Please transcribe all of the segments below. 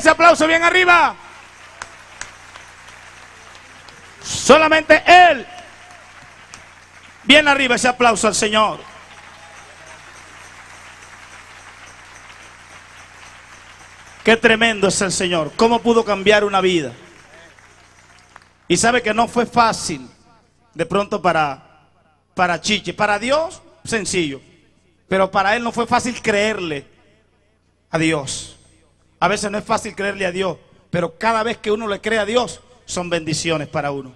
ese aplauso bien arriba. Solamente Él. Bien arriba ese aplauso al Señor. Qué tremendo es el Señor. ¿Cómo pudo cambiar una vida? Y sabe que no fue fácil de pronto para, para Chiche. Para Dios, sencillo. Pero para él no fue fácil creerle a Dios. A veces no es fácil creerle a Dios, pero cada vez que uno le cree a Dios, son bendiciones para uno.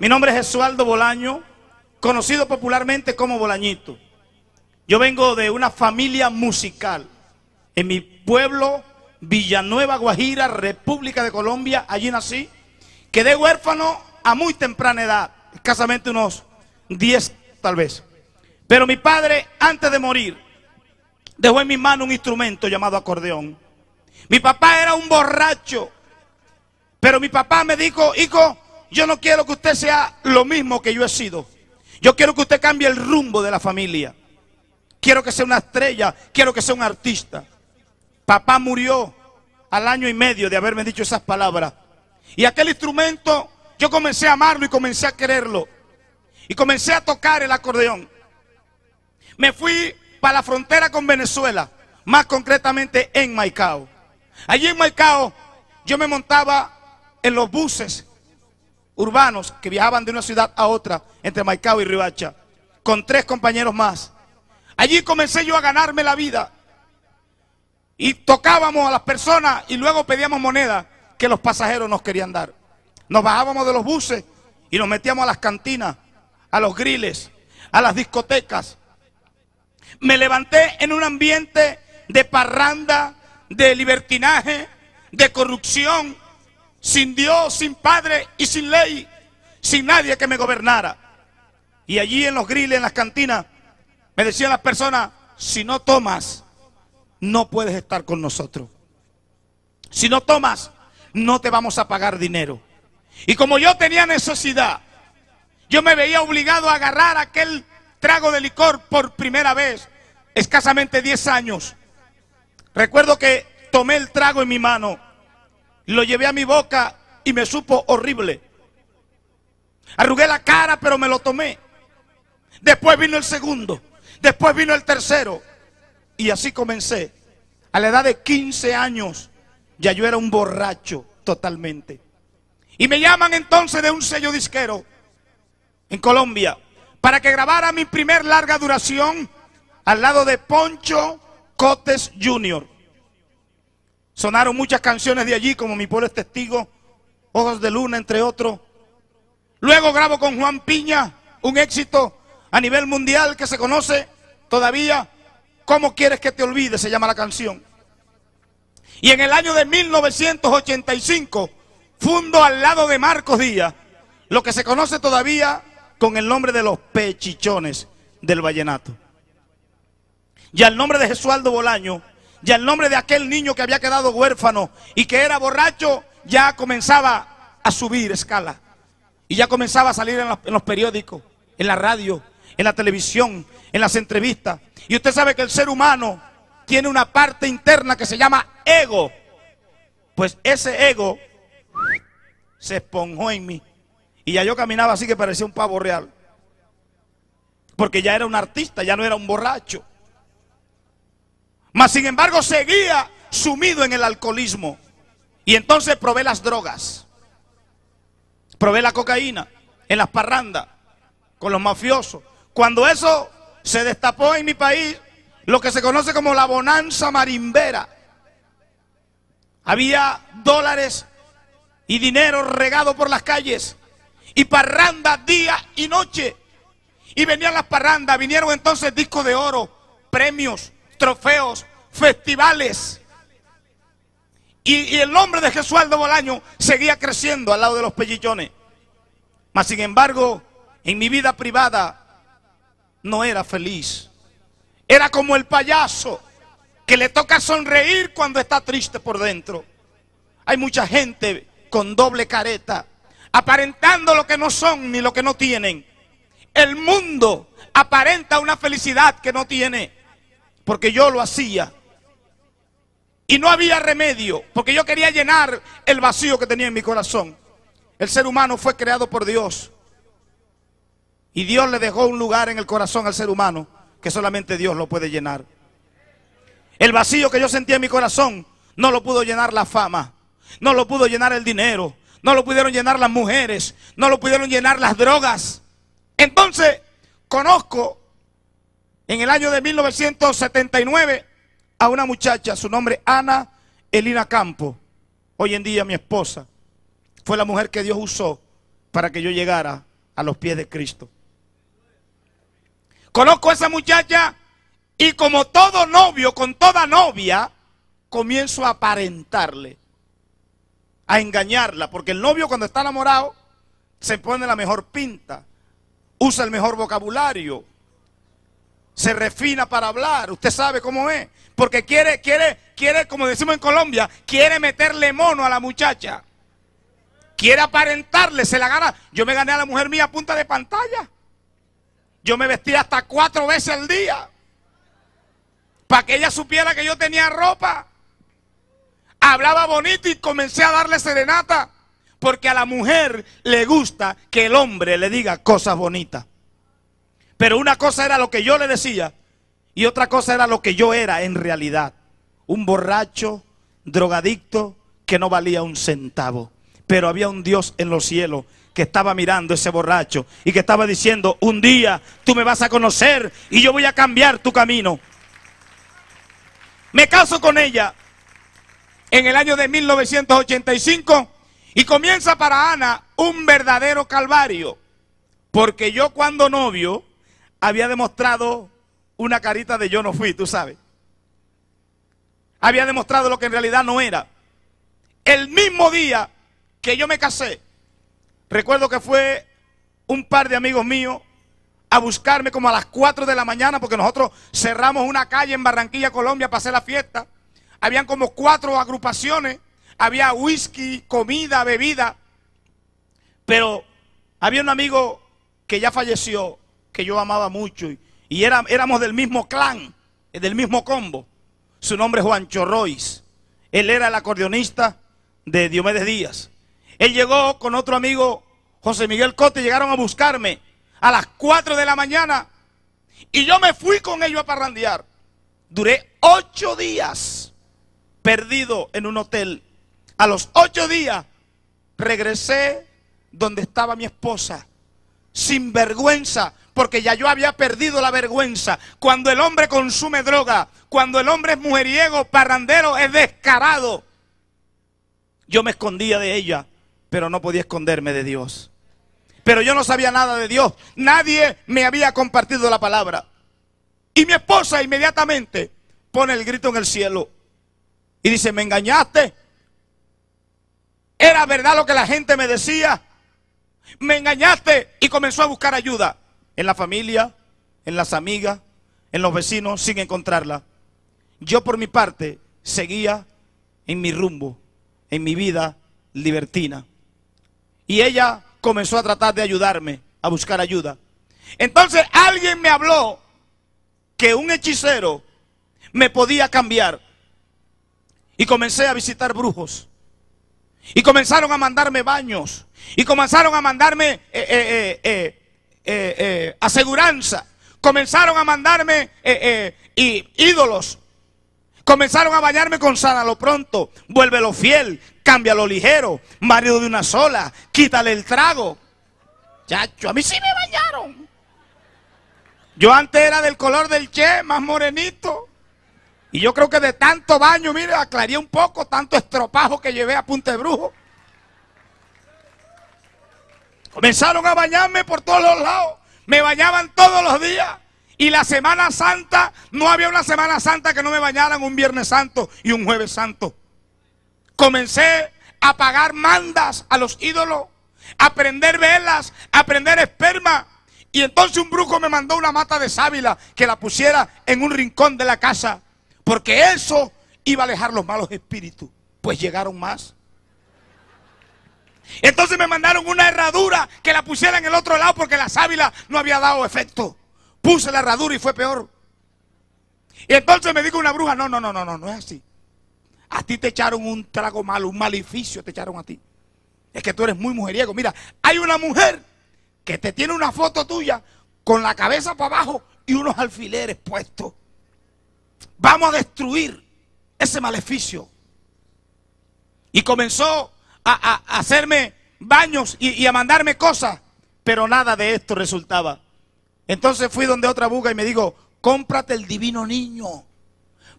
Mi nombre es Esualdo Bolaño, conocido popularmente como Bolañito. Yo vengo de una familia musical. En mi pueblo, Villanueva, Guajira, República de Colombia, allí nací. Quedé huérfano a muy temprana edad, escasamente unos 10 tal vez. Pero mi padre, antes de morir, dejó en mi mano un instrumento llamado acordeón. Mi papá era un borracho. Pero mi papá me dijo, hijo, yo no quiero que usted sea lo mismo que yo he sido. Yo quiero que usted cambie el rumbo de la familia. Quiero que sea una estrella, quiero que sea un artista. Papá murió al año y medio de haberme dicho esas palabras. Y aquel instrumento yo comencé a amarlo y comencé a quererlo. Y comencé a tocar el acordeón. Me fui para la frontera con Venezuela, más concretamente en Maicao. Allí en Maicao yo me montaba en los buses urbanos que viajaban de una ciudad a otra entre Maicao y Ribacha con tres compañeros más. Allí comencé yo a ganarme la vida y tocábamos a las personas y luego pedíamos moneda que los pasajeros nos querían dar. Nos bajábamos de los buses y nos metíamos a las cantinas, a los griles, a las discotecas. Me levanté en un ambiente de parranda, de libertinaje, de corrupción, sin Dios, sin padre y sin ley, sin nadie que me gobernara. Y allí en los griles, en las cantinas, me decían las personas, si no tomas, no puedes estar con nosotros. Si no tomas, no te vamos a pagar dinero. Y como yo tenía necesidad, yo me veía obligado a agarrar aquel trago de licor por primera vez, escasamente 10 años. Recuerdo que tomé el trago en mi mano, lo llevé a mi boca y me supo horrible. Arrugué la cara, pero me lo tomé. Después vino el segundo, después vino el tercero. Y así comencé. A la edad de 15 años ya yo era un borracho totalmente. Y me llaman entonces de un sello disquero en Colombia para que grabara mi primer larga duración al lado de Poncho, Cotes Jr. Sonaron muchas canciones de allí, como Mi Pueblo es Testigo, Ojos de Luna, entre otros. Luego grabo con Juan Piña, un éxito a nivel mundial que se conoce todavía. ¿Cómo quieres que te olvide? Se llama la canción. Y en el año de 1985 fundo al lado de Marcos Díaz lo que se conoce todavía con el nombre de los pechichones del vallenato y al nombre de Jesualdo Bolaño, y al nombre de aquel niño que había quedado huérfano y que era borracho, ya comenzaba a subir escala. Y ya comenzaba a salir en los, periódicos, en la radio, en la televisión, en las entrevistas. Y usted sabe que el ser humano tiene una parte interna que se llama ego. Pues ese ego se esponjó en mí. Y ya yo caminaba así que parecía un pavo real. Porque ya era un artista, ya no era un borracho. Mas sin embargo seguía sumido en el alcoholismo. Y entonces probé las drogas. Probé la cocaína en las parrandas con los mafiosos. Cuando eso se destapó en mi país, lo que se conoce como la bonanza marimbera. Había dólares y dinero regado por las calles y parrandas día y noche. Y venían las parrandas, vinieron entonces discos de oro, premios, trofeos, festivales. Y, el nombre de Jesualdo Bolaño seguía creciendo al lado de los pellillones Mas sin embargo, en mi vida privada no era feliz. Era como el payaso que le toca sonreír cuando está triste por dentro. Hay mucha gente con doble careta, aparentando lo que no son ni lo que no tienen. El mundo aparenta una felicidad que no tiene, porque yo lo hacía. Y no había remedio, porque yo quería llenar el vacío que tenía en mi corazón. El ser humano fue creado por Dios. Y Dios le dejó un lugar en el corazón al ser humano que solamente Dios lo puede llenar. El vacío que yo sentía en mi corazón no lo pudo llenar la fama, no lo pudo llenar el dinero, no lo pudieron llenar las mujeres, no lo pudieron llenar las drogas. Entonces, conozco en el año de 1979 a una muchacha, su nombre Ana Elina Campo, hoy en día mi esposa, fue la mujer que Dios usó para que yo llegara a los pies de Cristo. Conozco a esa muchacha y como todo novio, con toda novia, comienzo a aparentarle, a engañarla, porque el novio cuando está enamorado se pone la mejor pinta, usa el mejor vocabulario, se refina para hablar, usted sabe cómo es porque quiere, quiere, quiere, como decimos en Colombia, quiere meterle mono a la muchacha. Quiere aparentarle, se la gana. Yo me gané a la mujer mía a punta de pantalla. Yo me vestía hasta cuatro veces al día. Para que ella supiera que yo tenía ropa. Hablaba bonito y comencé a darle serenata. Porque a la mujer le gusta que el hombre le diga cosas bonitas. Pero una cosa era lo que yo le decía y otra cosa era lo que yo era en realidad. Un borracho, drogadicto, que no valía un centavo. Pero había un Dios en los cielos que estaba mirando ese borracho y que estaba diciendo, un día tú me vas a conocer y yo voy a cambiar tu camino. Me caso con ella en el año de 1985 y comienza para Ana un verdadero calvario. Porque yo cuando novio había demostrado una carita de yo no fui, tú sabes. Había demostrado lo que en realidad no era. El mismo día que yo me casé, recuerdo que fue un par de amigos míos a buscarme como a las 4 de la mañana, porque nosotros cerramos una calle en Barranquilla, Colombia, para hacer la fiesta. Habían como cuatro agrupaciones, había whisky, comida, bebida. Pero había un amigo que ya falleció, que yo amaba mucho y y éramos del mismo clan, eh, del mismo combo. Su nombre es Juan Chorrois Él era el acordeonista de Diomedes Díaz. Él llegó con otro amigo, José Miguel Cote, llegaron a buscarme a las 4 de la mañana. Y yo me fui con ellos a parrandear. Duré ocho días perdido en un hotel. A los ocho días regresé donde estaba mi esposa. Sin vergüenza, porque ya yo había perdido la vergüenza. Cuando el hombre consume droga, cuando el hombre es mujeriego, parrandero, es descarado. Yo me escondía de ella, pero no podía esconderme de Dios. Pero yo no sabía nada de Dios. Nadie me había compartido la palabra. Y mi esposa inmediatamente pone el grito en el cielo y dice, me engañaste. Era verdad lo que la gente me decía. Me engañaste y comenzó a buscar ayuda en la familia, en las amigas, en los vecinos, sin encontrarla. Yo por mi parte seguía en mi rumbo, en mi vida libertina. Y ella comenzó a tratar de ayudarme, a buscar ayuda. Entonces alguien me habló que un hechicero me podía cambiar. Y comencé a visitar brujos. Y comenzaron a mandarme baños. Y comenzaron a mandarme eh, eh, eh, eh, eh, aseguranza. Comenzaron a mandarme eh, y ídolos. Comenzaron a bañarme con lo pronto, Vuelve lo fiel, cambia lo ligero, marido de una sola, quítale el trago. Chacho, a mí sí me bañaron. Yo antes era del color del che, más morenito. Y yo creo que de tanto baño, mire, aclaré un poco, tanto estropajo que llevé a punta de brujo. Comenzaron a bañarme por todos los lados. Me bañaban todos los días. Y la Semana Santa, no había una Semana Santa que no me bañaran un Viernes Santo y un Jueves Santo. Comencé a pagar mandas a los ídolos, a prender velas, a prender esperma. Y entonces un brujo me mandó una mata de sábila que la pusiera en un rincón de la casa, porque eso iba a alejar los malos espíritus. Pues llegaron más. Entonces me mandaron una herradura que la pusiera en el otro lado porque la sábila no había dado efecto. Puse la herradura y fue peor. Y entonces me dijo una bruja, no, no, no, no, no, no es así. A ti te echaron un trago malo, un maleficio te echaron a ti. Es que tú eres muy mujeriego. Mira, hay una mujer que te tiene una foto tuya con la cabeza para abajo y unos alfileres puestos. Vamos a destruir ese maleficio. Y comenzó a, hacerme baños y, a mandarme cosas, pero nada de esto resultaba. Entonces fui donde otra buga y me digo cómprate el divino niño,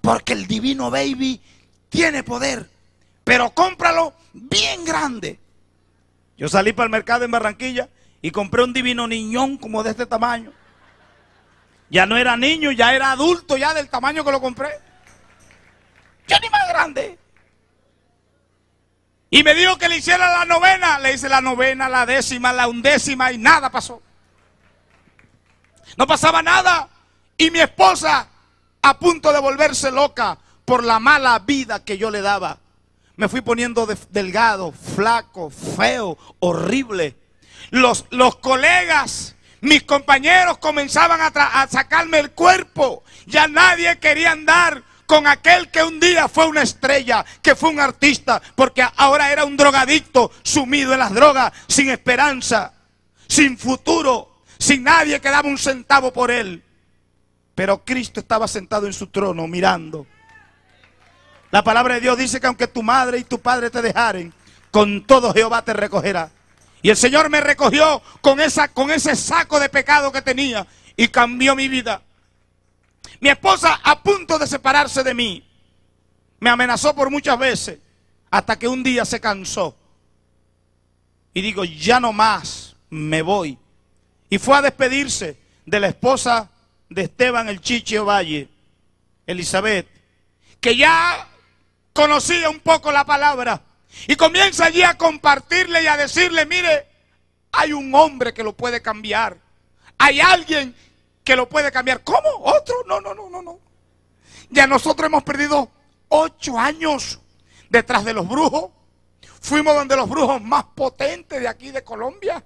porque el divino baby tiene poder, pero cómpralo bien grande. Yo salí para el mercado en Barranquilla y compré un divino niñón como de este tamaño. Ya no era niño, ya era adulto, ya del tamaño que lo compré. Yo ni más grande. Y me dijo que le hiciera la novena. Le hice la novena, la décima, la undécima y nada pasó. No pasaba nada. Y mi esposa, a punto de volverse loca por la mala vida que yo le daba, me fui poniendo delgado, flaco, feo, horrible. Los, los colegas, mis compañeros comenzaban a sacarme el cuerpo. Ya nadie quería andar con aquel que un día fue una estrella, que fue un artista, porque ahora era un drogadicto sumido en las drogas, sin esperanza, sin futuro, sin nadie que daba un centavo por él. Pero Cristo estaba sentado en su trono mirando. La palabra de Dios dice que aunque tu madre y tu padre te dejaren, con todo Jehová te recogerá. Y el Señor me recogió con, esa, con ese saco de pecado que tenía y cambió mi vida. Mi esposa a punto de separarse de mí. Me amenazó por muchas veces hasta que un día se cansó. Y digo, ya no más, me voy. Y fue a despedirse de la esposa de Esteban el Chiche Valle, Elizabeth, que ya conocía un poco la palabra. Y comienza allí a compartirle y a decirle, mire, hay un hombre que lo puede cambiar. Hay alguien que lo puede cambiar. ¿Cómo? ¿Otro? No, no, no, no, no. Ya nosotros hemos perdido ocho años detrás de los brujos. Fuimos donde los brujos más potentes de aquí de Colombia.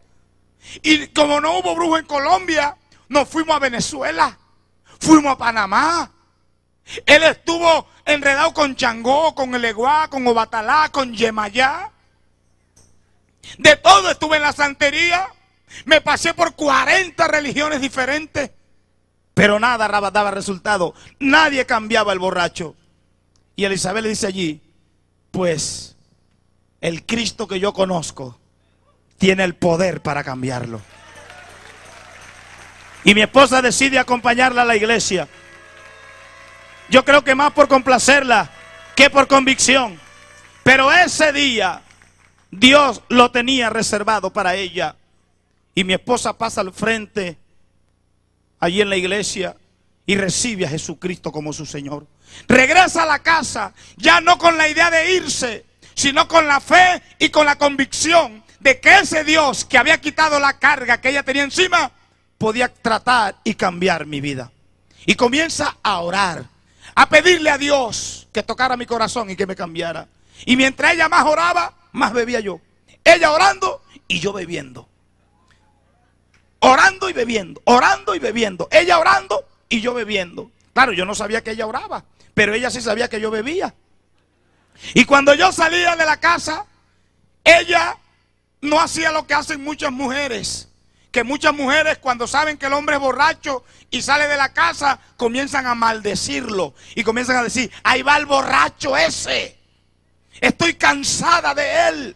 Y como no hubo brujo en Colombia, nos fuimos a Venezuela, fuimos a Panamá. Él estuvo enredado con Changó, con Eleguá, con Obatalá, con Yemayá. De todo estuve en la santería. Me pasé por 40 religiones diferentes. Pero nada daba resultado. Nadie cambiaba el borracho. Y Elizabeth le dice allí, pues el Cristo que yo conozco tiene el poder para cambiarlo. Y mi esposa decide acompañarla a la iglesia. Yo creo que más por complacerla que por convicción. Pero ese día Dios lo tenía reservado para ella. Y mi esposa pasa al frente allí en la iglesia y recibe a Jesucristo como su Señor. Regresa a la casa ya no con la idea de irse, sino con la fe y con la convicción de que ese Dios que había quitado la carga que ella tenía encima, podía tratar y cambiar mi vida. Y comienza a orar, a pedirle a Dios que tocara mi corazón y que me cambiara. Y mientras ella más oraba, más bebía yo. Ella orando y yo bebiendo orando y bebiendo, orando y bebiendo. Ella orando y yo bebiendo. Claro, yo no sabía que ella oraba, pero ella sí sabía que yo bebía. Y cuando yo salía de la casa, ella no hacía lo que hacen muchas mujeres. Que muchas mujeres cuando saben que el hombre es borracho y sale de la casa, comienzan a maldecirlo. Y comienzan a decir, ahí va el borracho ese. Estoy cansada de él.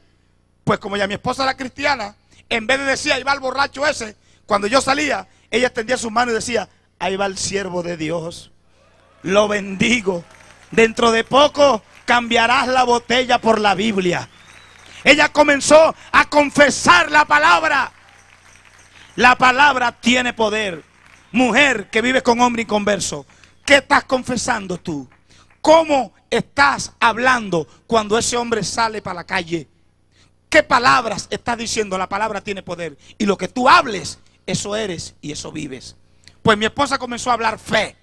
Pues como ya mi esposa era cristiana, en vez de decir, ahí va el borracho ese, cuando yo salía, ella extendía sus manos y decía, ahí va el siervo de Dios. Lo bendigo. Dentro de poco cambiarás la botella por la Biblia. Ella comenzó a confesar la palabra. La palabra tiene poder. Mujer que vives con hombre y converso, ¿qué estás confesando tú? ¿Cómo estás hablando cuando ese hombre sale para la calle? ¿Qué palabras estás diciendo? La palabra tiene poder. Y lo que tú hables eso eres y eso vives. Pues mi esposa comenzó a hablar fe,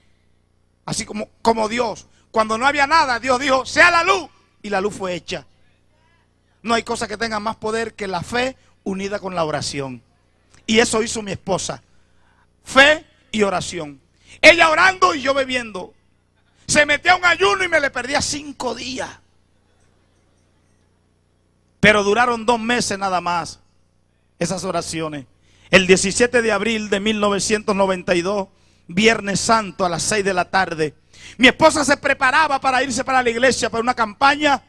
así como, como Dios. Cuando no había nada, Dios dijo, sea la luz, y la luz fue hecha. No hay cosa que tenga más poder que la fe unida con la oración. Y eso hizo mi esposa. Fe y oración. Ella orando y yo bebiendo. Se metía a un ayuno y me le perdía cinco días. Pero duraron dos meses nada más esas oraciones. El 17 de abril de 1992, Viernes Santo a las 6 de la tarde, mi esposa se preparaba para irse para la iglesia, para una campaña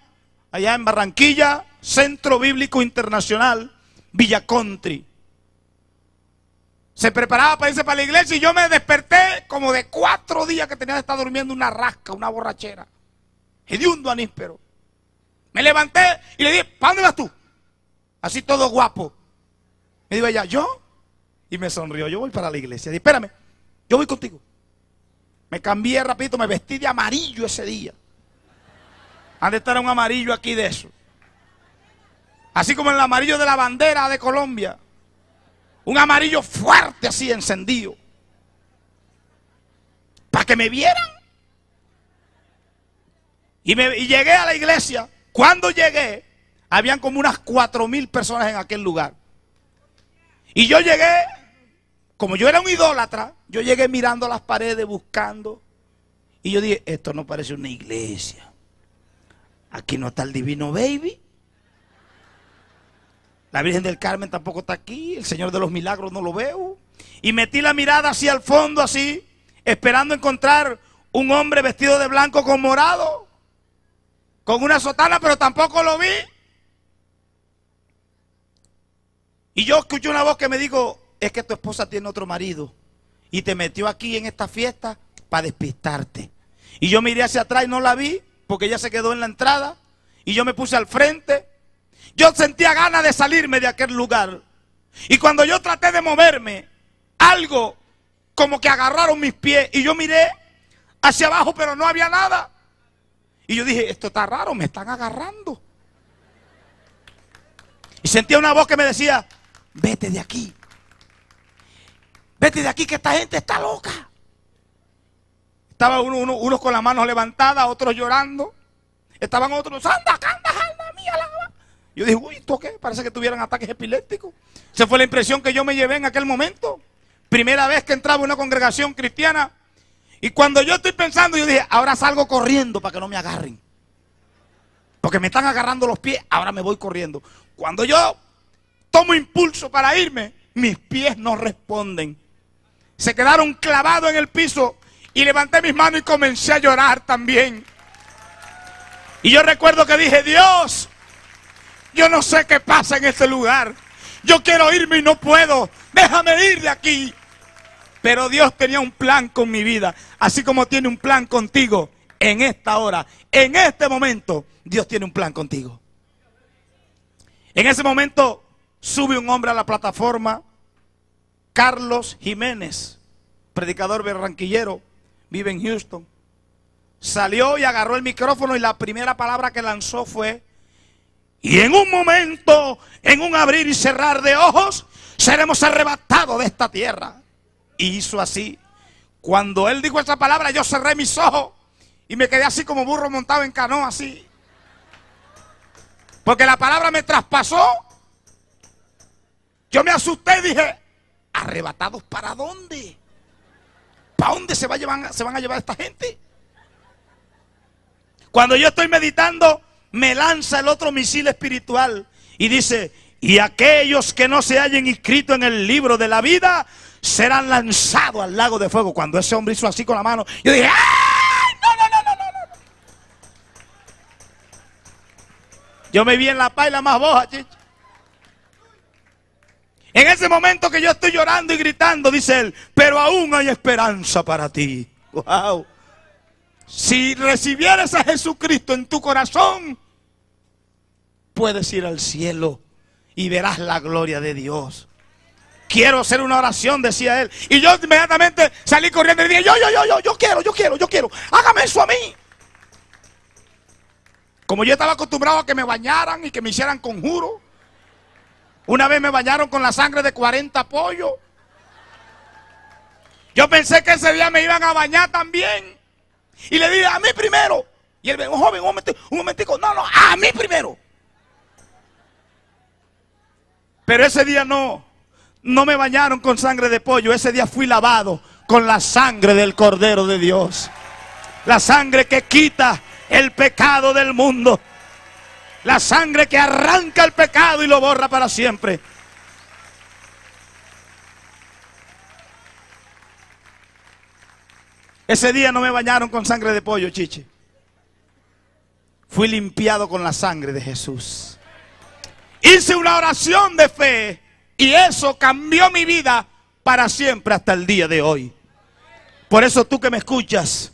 allá en Barranquilla, Centro Bíblico Internacional, Villa Country. Se preparaba para irse para la iglesia y yo me desperté como de cuatro días que tenía de estar durmiendo una rasca, una borrachera. Y un duaníspero. Me levanté y le dije, ¿para dónde vas tú? Así todo guapo. Me dijo ella, ¿yo? Y me sonrió, yo voy para la iglesia. Dije, espérame, yo voy contigo. Me cambié rapidito, me vestí de amarillo ese día. Han de estar un amarillo aquí de eso. Así como el amarillo de la bandera de Colombia. Un amarillo fuerte así, encendido. Para que me vieran. Y, me, y llegué a la iglesia. Cuando llegué, habían como unas cuatro mil personas en aquel lugar. Y yo llegué como yo era un idólatra, yo llegué mirando las paredes, buscando. Y yo dije, esto no parece una iglesia. Aquí no está el divino baby. La Virgen del Carmen tampoco está aquí. El Señor de los Milagros no lo veo. Y metí la mirada así al fondo así, esperando encontrar un hombre vestido de blanco con morado, con una sotana, pero tampoco lo vi. Y yo escuché una voz que me dijo, es que tu esposa tiene otro marido y te metió aquí en esta fiesta para despistarte. Y yo miré hacia atrás y no la vi porque ella se quedó en la entrada y yo me puse al frente. Yo sentía ganas de salirme de aquel lugar. Y cuando yo traté de moverme, algo como que agarraron mis pies y yo miré hacia abajo, pero no había nada. Y yo dije, esto está raro, me están agarrando. Y sentía una voz que me decía, vete de aquí. Vete de aquí que esta gente está loca. Estaba unos con las manos levantadas, otros llorando. Estaban otros, anda, anda, anda, mía, lava. Yo dije, uy, ¿esto qué? Parece que tuvieran ataques epilépticos. Esa fue la impresión que yo me llevé en aquel momento. Primera vez que entraba en una congregación cristiana. Y cuando yo estoy pensando, yo dije, ahora salgo corriendo para que no me agarren. Porque me están agarrando los pies, ahora me voy corriendo. Cuando yo tomo impulso para irme, mis pies no responden se quedaron clavados en el piso y levanté mis manos y comencé a llorar también. Y yo recuerdo que dije, Dios, yo no sé qué pasa en este lugar. Yo quiero irme y no puedo. Déjame ir de aquí. Pero Dios tenía un plan con mi vida, así como tiene un plan contigo en esta hora, en este momento. Dios tiene un plan contigo. En ese momento sube un hombre a la plataforma Carlos Jiménez, predicador berranquillero, vive en Houston. Salió y agarró el micrófono y la primera palabra que lanzó fue, y en un momento, en un abrir y cerrar de ojos, seremos arrebatados de esta tierra. Y hizo así. Cuando él dijo esa palabra, yo cerré mis ojos y me quedé así como burro montado en canoa, así. Porque la palabra me traspasó. Yo me asusté y dije, ¿Arrebatados para dónde? ¿Para dónde se, va a llevar, se van a llevar esta gente? Cuando yo estoy meditando, me lanza el otro misil espiritual y dice, y aquellos que no se hayan inscrito en el libro de la vida serán lanzados al lago de fuego. Cuando ese hombre hizo así con la mano, yo dije, No, no, no, no, no, no. Yo me vi en la paila más boja, chicho. En ese momento que yo estoy llorando y gritando, dice él, pero aún hay esperanza para ti. Wow. Si recibieras a Jesucristo en tu corazón, puedes ir al cielo y verás la gloria de Dios. Quiero hacer una oración, decía él. Y yo inmediatamente salí corriendo y dije, yo, yo, yo, yo, yo quiero, yo quiero, yo quiero. Hágame eso a mí. Como yo estaba acostumbrado a que me bañaran y que me hicieran conjuro, una vez me bañaron con la sangre de 40 pollos. Yo pensé que ese día me iban a bañar también. Y le dije, a mí primero. Y él, joven, un momentico, un momentico, no, no, a mí primero. Pero ese día no, no me bañaron con sangre de pollo, ese día fui lavado con la sangre del Cordero de Dios. La sangre que quita el pecado del mundo. La sangre que arranca el pecado y lo borra para siempre. Ese día no me bañaron con sangre de pollo, chiche Fui limpiado con la sangre de Jesús. Hice una oración de fe y eso cambió mi vida para siempre hasta el día de hoy. Por eso tú que me escuchas,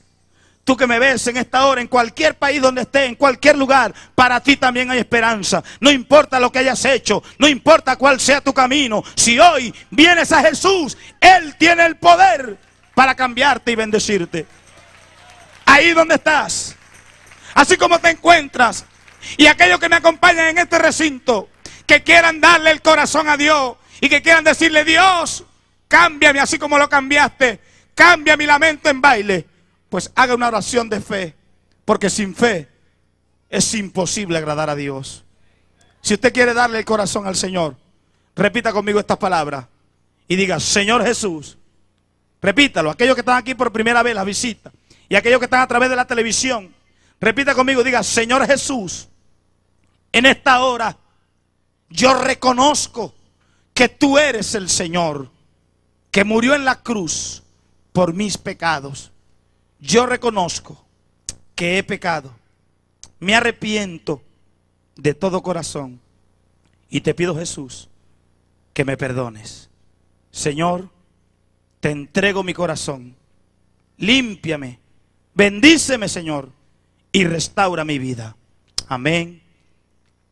Tú que me ves en esta hora, en cualquier país donde esté, en cualquier lugar, para ti también hay esperanza. No importa lo que hayas hecho, no importa cuál sea tu camino. Si hoy vienes a Jesús, Él tiene el poder para cambiarte y bendecirte. Ahí donde estás, así como te encuentras, y aquellos que me acompañan en este recinto, que quieran darle el corazón a Dios y que quieran decirle, Dios, cámbiame así como lo cambiaste, cambia mi lamento en baile pues haga una oración de fe, porque sin fe es imposible agradar a Dios. Si usted quiere darle el corazón al Señor, repita conmigo estas palabras y diga, Señor Jesús, repítalo, aquellos que están aquí por primera vez, La visita y aquellos que están a través de la televisión, repita conmigo, diga, Señor Jesús, en esta hora yo reconozco que tú eres el Señor, que murió en la cruz por mis pecados yo reconozco que he pecado, me arrepiento de todo corazón y te pido Jesús que me perdones. Señor, te entrego mi corazón, límpiame, bendíceme Señor y restaura mi vida. Amén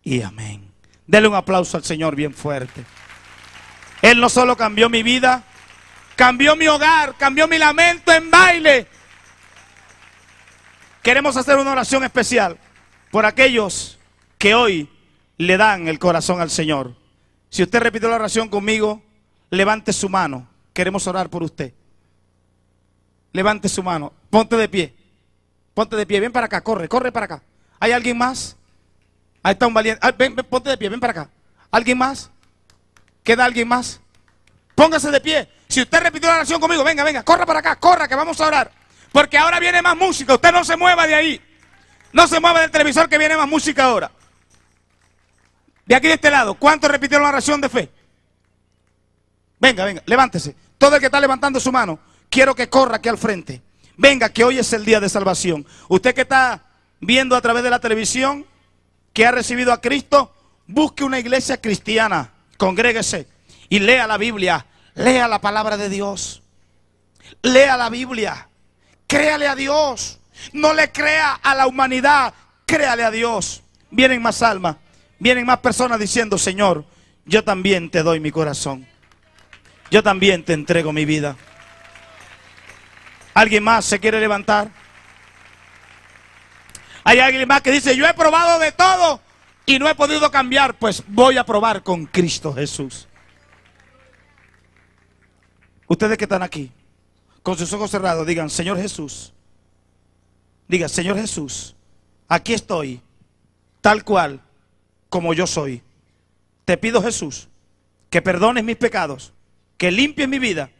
y amén. Dele un aplauso al Señor bien fuerte. Él no solo cambió mi vida, cambió mi hogar, cambió mi lamento en baile Queremos hacer una oración especial por aquellos que hoy le dan el corazón al Señor. Si usted repitió la oración conmigo, levante su mano. Queremos orar por usted. Levante su mano. Ponte de pie. Ponte de pie. Ven para acá. Corre, corre para acá. ¿Hay alguien más? Ahí está un valiente. Ah, ven, ponte de pie. Ven para acá. ¿Alguien más? ¿Queda alguien más? Póngase de pie. Si usted repitió la oración conmigo, venga, venga, corra para acá, corra que vamos a orar. Porque ahora viene más música. Usted no se mueva de ahí. No se mueva del televisor que viene más música ahora. De aquí de este lado. ¿Cuántos repitieron la oración de fe? Venga, venga, levántese. Todo el que está levantando su mano, quiero que corra aquí al frente. Venga, que hoy es el día de salvación. Usted que está viendo a través de la televisión, que ha recibido a Cristo, busque una iglesia cristiana, congréguese y lea la Biblia, lea la palabra de Dios, lea la Biblia. Créale a Dios. No le crea a la humanidad. Créale a Dios. Vienen más almas. Vienen más personas diciendo, Señor, yo también te doy mi corazón. Yo también te entrego mi vida. ¿Alguien más se quiere levantar? Hay alguien más que dice, yo he probado de todo y no he podido cambiar, pues voy a probar con Cristo Jesús. Ustedes que están aquí, con sus ojos cerrados, digan, Señor Jesús, diga, Señor Jesús, aquí estoy, tal cual como yo soy. Te pido Jesús que perdones mis pecados, que limpies mi vida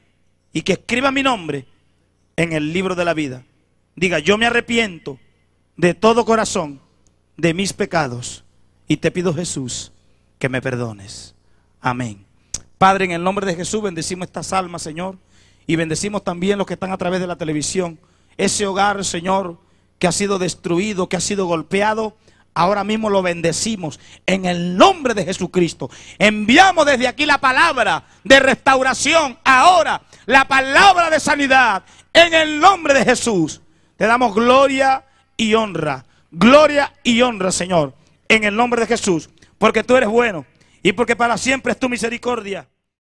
y que escriba mi nombre en el libro de la vida. Diga, yo me arrepiento de todo corazón de mis pecados y te pido Jesús que me perdones. Amén. Padre, en el nombre de Jesús bendecimos estas almas, Señor. Y bendecimos también los que están a través de la televisión. Ese hogar, Señor, que ha sido destruido, que ha sido golpeado, ahora mismo lo bendecimos en el nombre de Jesucristo. Enviamos desde aquí la palabra de restauración, ahora la palabra de sanidad, en el nombre de Jesús. Te damos gloria y honra, gloria y honra, Señor, en el nombre de Jesús, porque tú eres bueno y porque para siempre es tu misericordia.